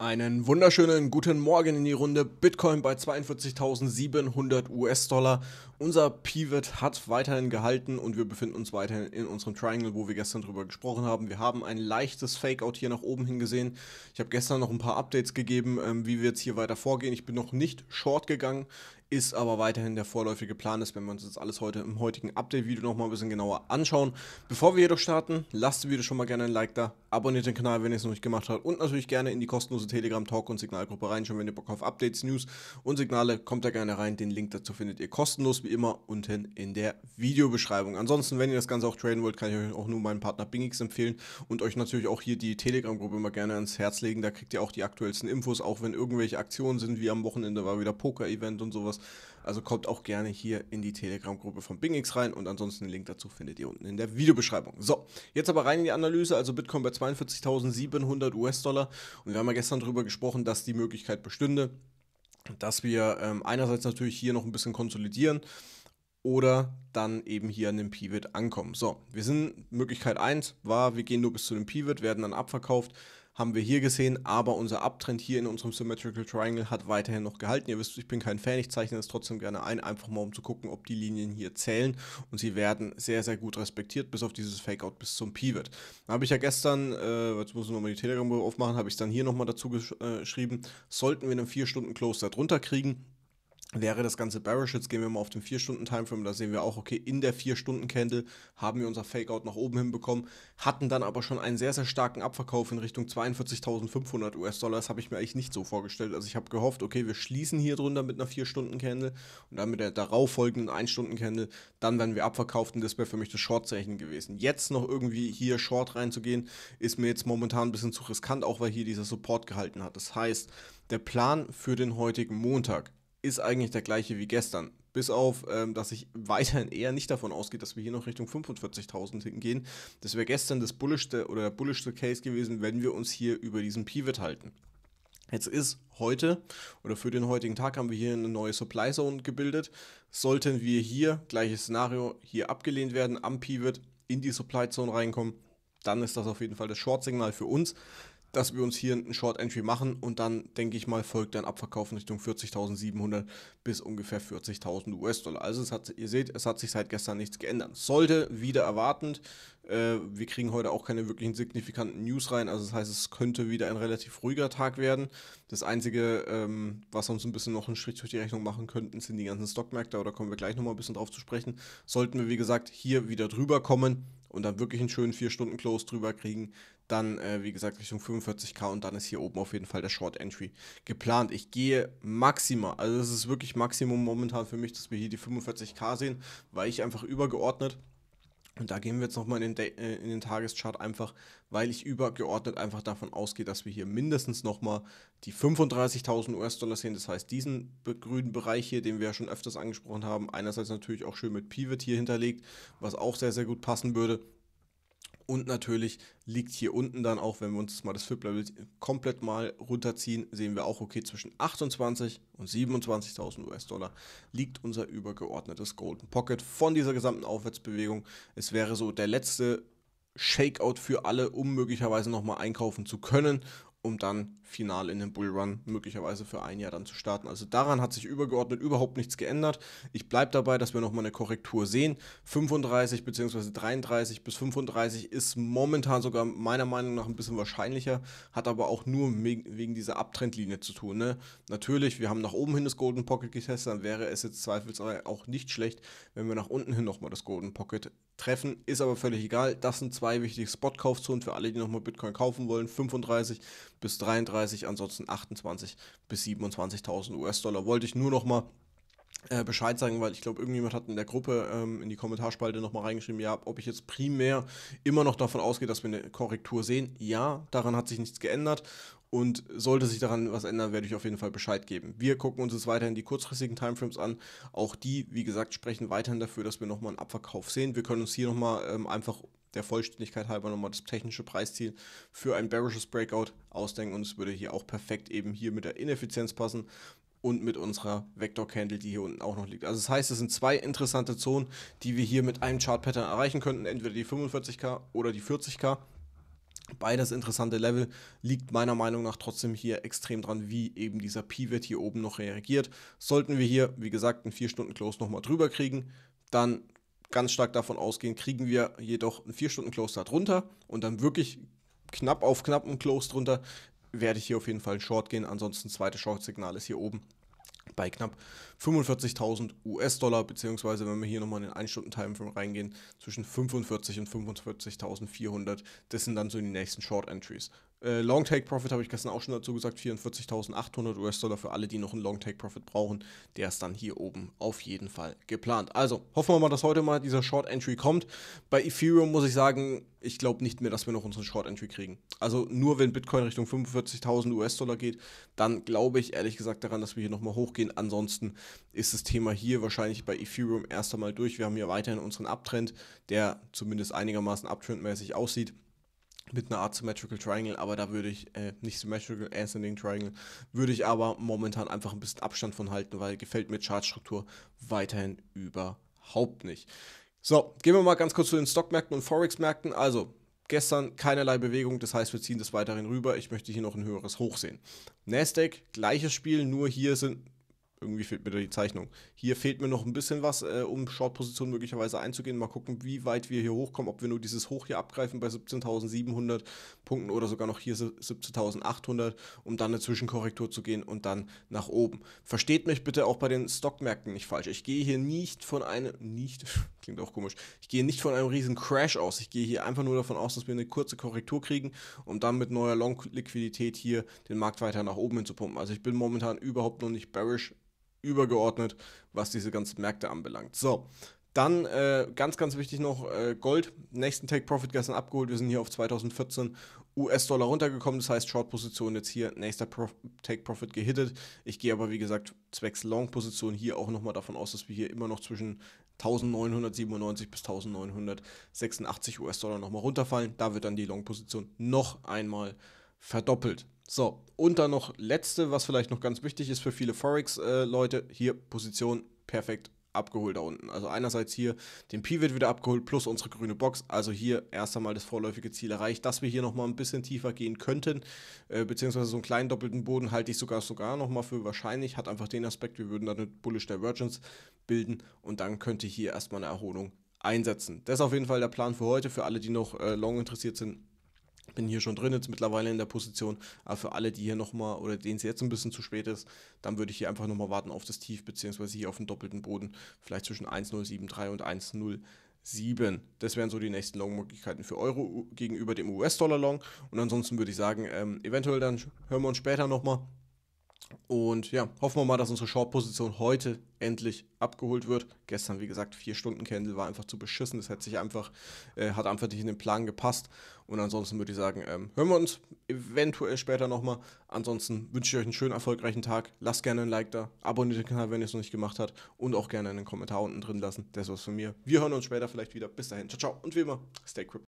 Einen wunderschönen guten Morgen in die Runde. Bitcoin bei 42.700 US-Dollar. Unser Pivot hat weiterhin gehalten und wir befinden uns weiterhin in unserem Triangle, wo wir gestern drüber gesprochen haben. Wir haben ein leichtes Fakeout hier nach oben hin gesehen. Ich habe gestern noch ein paar Updates gegeben, ähm, wie wir jetzt hier weiter vorgehen. Ich bin noch nicht short gegangen ist aber weiterhin der vorläufige Plan. Das werden wir uns jetzt alles heute im heutigen Update-Video nochmal ein bisschen genauer anschauen. Bevor wir jedoch starten, lasst dem Video schon mal gerne ein Like da, abonniert den Kanal, wenn ihr es noch nicht gemacht habt und natürlich gerne in die kostenlose Telegram-Talk- und Signalgruppe reinschauen, wenn ihr Bock auf Updates, News und Signale, kommt da gerne rein. Den Link dazu findet ihr kostenlos, wie immer, unten in der Videobeschreibung. Ansonsten, wenn ihr das Ganze auch traden wollt, kann ich euch auch nur meinen Partner Bingix empfehlen und euch natürlich auch hier die Telegram-Gruppe immer gerne ans Herz legen. Da kriegt ihr auch die aktuellsten Infos, auch wenn irgendwelche Aktionen sind, wie am Wochenende war wieder Poker-Event und sowas also kommt auch gerne hier in die Telegram-Gruppe von BingX rein und ansonsten den Link dazu findet ihr unten in der Videobeschreibung. So, jetzt aber rein in die Analyse, also Bitcoin bei 42.700 US-Dollar und wir haben ja gestern darüber gesprochen, dass die Möglichkeit bestünde, dass wir ähm, einerseits natürlich hier noch ein bisschen konsolidieren oder dann eben hier an dem Pivot ankommen. So, wir sind, Möglichkeit 1 war, wir gehen nur bis zu dem Pivot, werden dann abverkauft haben wir hier gesehen, aber unser Abtrend hier in unserem Symmetrical Triangle hat weiterhin noch gehalten. Ihr wisst, ich bin kein Fan, ich zeichne das trotzdem gerne ein, einfach mal um zu gucken, ob die Linien hier zählen und sie werden sehr, sehr gut respektiert, bis auf dieses Fakeout bis zum Pivot. Da habe ich ja gestern, äh, jetzt muss ich nochmal die telegram aufmachen, habe ich dann hier nochmal dazu gesch äh, geschrieben, sollten wir einen 4-Stunden-Close drunter kriegen, wäre das ganze Bearish, jetzt gehen wir mal auf den 4-Stunden-Timeframe, da sehen wir auch, okay, in der 4-Stunden-Candle haben wir unser Fakeout nach oben hinbekommen, hatten dann aber schon einen sehr, sehr starken Abverkauf in Richtung 42.500 US-Dollar, das habe ich mir eigentlich nicht so vorgestellt, also ich habe gehofft, okay, wir schließen hier drunter mit einer 4-Stunden-Candle und dann mit der darauffolgenden 1-Stunden-Candle, dann werden wir abverkauft und das wäre für mich das Short-Zeichen gewesen. Jetzt noch irgendwie hier Short reinzugehen, ist mir jetzt momentan ein bisschen zu riskant, auch weil hier dieser Support gehalten hat. Das heißt, der Plan für den heutigen Montag ist eigentlich der gleiche wie gestern. Bis auf, ähm, dass ich weiterhin eher nicht davon ausgehe, dass wir hier noch Richtung 45.000 hingehen. Das wäre gestern das bullischste oder der bullischste Case gewesen, wenn wir uns hier über diesen Pivot halten. Jetzt ist heute oder für den heutigen Tag haben wir hier eine neue Supply Zone gebildet. Sollten wir hier, gleiches Szenario, hier abgelehnt werden, am Pivot in die Supply Zone reinkommen, dann ist das auf jeden Fall das Short-Signal für uns dass wir uns hier einen Short Entry machen und dann, denke ich mal, folgt ein Abverkauf in Richtung 40.700 bis ungefähr 40.000 US-Dollar. Also es hat, ihr seht, es hat sich seit gestern nichts geändert. Sollte wieder erwartend. Äh, wir kriegen heute auch keine wirklichen signifikanten News rein. Also das heißt, es könnte wieder ein relativ ruhiger Tag werden. Das Einzige, ähm, was uns ein bisschen noch einen Strich durch die Rechnung machen könnten, sind die ganzen Stockmärkte. Aber da kommen wir gleich nochmal ein bisschen drauf zu sprechen. Sollten wir, wie gesagt, hier wieder drüber kommen, und dann wirklich einen schönen 4-Stunden-Close drüber kriegen, dann, äh, wie gesagt, Richtung 45k und dann ist hier oben auf jeden Fall der Short Entry geplant. Ich gehe maximal, also es ist wirklich Maximum momentan für mich, dass wir hier die 45k sehen, weil ich einfach übergeordnet und da gehen wir jetzt nochmal in, den äh, in den Tageschart einfach, weil ich übergeordnet einfach davon ausgehe, dass wir hier mindestens nochmal die 35.000 US-Dollar sehen. Das heißt, diesen grünen Bereich hier, den wir ja schon öfters angesprochen haben, einerseits natürlich auch schön mit Pivot hier hinterlegt, was auch sehr, sehr gut passen würde. Und natürlich liegt hier unten dann auch, wenn wir uns mal das FIP-Level komplett mal runterziehen, sehen wir auch, okay, zwischen 28 und 27.000 US-Dollar liegt unser übergeordnetes Golden Pocket von dieser gesamten Aufwärtsbewegung. Es wäre so der letzte Shakeout für alle, um möglicherweise nochmal einkaufen zu können um dann final in den Bullrun möglicherweise für ein Jahr dann zu starten. Also daran hat sich übergeordnet überhaupt nichts geändert. Ich bleibe dabei, dass wir nochmal eine Korrektur sehen. 35 bzw. 33 bis 35 ist momentan sogar meiner Meinung nach ein bisschen wahrscheinlicher, hat aber auch nur wegen dieser Abtrendlinie zu tun. Ne? Natürlich, wir haben nach oben hin das Golden Pocket getestet, dann wäre es jetzt zweifelsfrei auch nicht schlecht, wenn wir nach unten hin nochmal das Golden Pocket treffen. Ist aber völlig egal. Das sind zwei wichtige Spot-Kaufzonen für alle, die nochmal Bitcoin kaufen wollen. 35 bis 33, ansonsten 28 bis 27.000 US-Dollar. Wollte ich nur nochmal äh, Bescheid sagen, weil ich glaube, irgendjemand hat in der Gruppe ähm, in die Kommentarspalte nochmal reingeschrieben, ja, ob ich jetzt primär immer noch davon ausgehe, dass wir eine Korrektur sehen. Ja, daran hat sich nichts geändert. Und sollte sich daran was ändern, werde ich auf jeden Fall Bescheid geben. Wir gucken uns jetzt weiterhin die kurzfristigen Timeframes an. Auch die, wie gesagt, sprechen weiterhin dafür, dass wir nochmal einen Abverkauf sehen. Wir können uns hier nochmal ähm, einfach der Vollständigkeit halber nochmal das technische Preisziel für ein bearishes Breakout ausdenken und es würde hier auch perfekt eben hier mit der Ineffizienz passen und mit unserer Vector Candle, die hier unten auch noch liegt. Also das heißt, es sind zwei interessante Zonen, die wir hier mit einem Chart Pattern erreichen könnten, entweder die 45k oder die 40k. Beides interessante Level liegt meiner Meinung nach trotzdem hier extrem dran, wie eben dieser Pivot hier oben noch reagiert. Sollten wir hier, wie gesagt, einen 4-Stunden-Close nochmal drüber kriegen, dann ganz stark davon ausgehen, kriegen wir jedoch einen 4-Stunden-Close da drunter und dann wirklich knapp auf knapp einen Close drunter, werde ich hier auf jeden Fall Short gehen. Ansonsten zweite Short-Signal ist hier oben bei knapp 45.000 US-Dollar, beziehungsweise wenn wir hier nochmal in den 1-Stunden-Timeframe reingehen, zwischen 45 und 45.400. Das sind dann so die nächsten Short-Entries. Äh, Long Take Profit habe ich gestern auch schon dazu gesagt, 44.800 US-Dollar für alle, die noch einen Long Take Profit brauchen. Der ist dann hier oben auf jeden Fall geplant. Also hoffen wir mal, dass heute mal dieser Short Entry kommt. Bei Ethereum muss ich sagen, ich glaube nicht mehr, dass wir noch unseren Short Entry kriegen. Also nur wenn Bitcoin Richtung 45.000 US-Dollar geht, dann glaube ich ehrlich gesagt daran, dass wir hier nochmal hochgehen. Ansonsten ist das Thema hier wahrscheinlich bei Ethereum erst einmal durch. Wir haben hier weiterhin unseren Uptrend, der zumindest einigermaßen uptrendmäßig aussieht mit einer Art Symmetrical Triangle, aber da würde ich, äh, nicht Symmetrical Ascending Triangle, würde ich aber momentan einfach ein bisschen Abstand von halten, weil gefällt mir Chartstruktur weiterhin überhaupt nicht. So, gehen wir mal ganz kurz zu den Stockmärkten und Forex-Märkten. Also, gestern keinerlei Bewegung, das heißt, wir ziehen das weiterhin rüber. Ich möchte hier noch ein höheres Hoch sehen. Nasdaq, gleiches Spiel, nur hier sind irgendwie fehlt mir da die Zeichnung. Hier fehlt mir noch ein bisschen was, äh, um Short-Position möglicherweise einzugehen. Mal gucken, wie weit wir hier hochkommen, ob wir nur dieses Hoch hier abgreifen bei 17.700 Punkten oder sogar noch hier 17.800, um dann eine Zwischenkorrektur zu gehen und dann nach oben. Versteht mich bitte auch bei den Stockmärkten nicht falsch. Ich gehe hier nicht von einem, nicht, klingt auch komisch, ich gehe nicht von einem riesen Crash aus. Ich gehe hier einfach nur davon aus, dass wir eine kurze Korrektur kriegen, um dann mit neuer Long-Liquidität hier den Markt weiter nach oben hin zu pumpen. Also ich bin momentan überhaupt noch nicht bearish übergeordnet, was diese ganzen Märkte anbelangt. So, dann äh, ganz, ganz wichtig noch äh, Gold. Nächsten Take Profit gestern abgeholt. Wir sind hier auf 2014 US-Dollar runtergekommen. Das heißt, Short-Position jetzt hier, nächster Prof Take Profit gehittet. Ich gehe aber, wie gesagt, zwecks Long-Position hier auch nochmal davon aus, dass wir hier immer noch zwischen 1997 bis 1986 US-Dollar nochmal runterfallen. Da wird dann die Long-Position noch einmal verdoppelt. So, und dann noch letzte, was vielleicht noch ganz wichtig ist für viele Forex-Leute, äh, hier Position perfekt abgeholt da unten. Also einerseits hier den Pivot wieder abgeholt plus unsere grüne Box. Also hier erst einmal das vorläufige Ziel erreicht, dass wir hier nochmal ein bisschen tiefer gehen könnten, äh, beziehungsweise so einen kleinen doppelten Boden halte ich sogar sogar nochmal für wahrscheinlich. Hat einfach den Aspekt, wir würden dann eine Bullish Divergence bilden und dann könnte hier erstmal eine Erholung einsetzen. Das ist auf jeden Fall der Plan für heute. Für alle, die noch äh, long interessiert sind, bin hier schon drin, jetzt mittlerweile in der Position. Aber für alle, die hier nochmal oder denen es jetzt ein bisschen zu spät ist, dann würde ich hier einfach nochmal warten auf das Tief, beziehungsweise hier auf den doppelten Boden, vielleicht zwischen 1,073 und 1,07. Das wären so die nächsten Long-Möglichkeiten für Euro gegenüber dem US-Dollar-Long. Und ansonsten würde ich sagen, ähm, eventuell dann hören wir uns später nochmal. Und ja, hoffen wir mal, dass unsere Short-Position heute endlich abgeholt wird. Gestern, wie gesagt, vier Stunden Candle war einfach zu beschissen. Das hat sich einfach, äh, hat einfach nicht in den Plan gepasst. Und ansonsten würde ich sagen, ähm, hören wir uns eventuell später nochmal. Ansonsten wünsche ich euch einen schönen, erfolgreichen Tag. Lasst gerne ein Like da, abonniert den Kanal, wenn ihr es noch nicht gemacht habt. Und auch gerne einen Kommentar unten drin lassen. Das war's von mir. Wir hören uns später vielleicht wieder. Bis dahin. Ciao, ciao. Und wie immer, stay crypto.